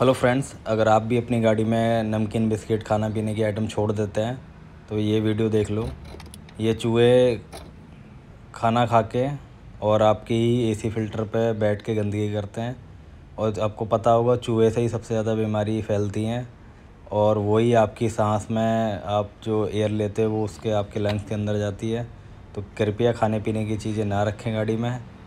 hello friends अगर आप भी अपनी गाड़ी में नमकीन बिस्किट खाना पीने की आइटम छोड़ देते हैं तो ये वीडियो देख लो ये चूहे खाना खा के और आपकी एसी फिल्टर पे बैठ के गंदगी करते हैं और आपको पता होगा चूहे से ही सबसे ज़्यादा बीमारी फैलती हैं और वही आपकी सांस में आप जो एयर लेते हैं वो उसके आपके लंग्स के अंदर जाती है तो कृपया खाने पीने की चीज़ें ना रखें गाड़ी में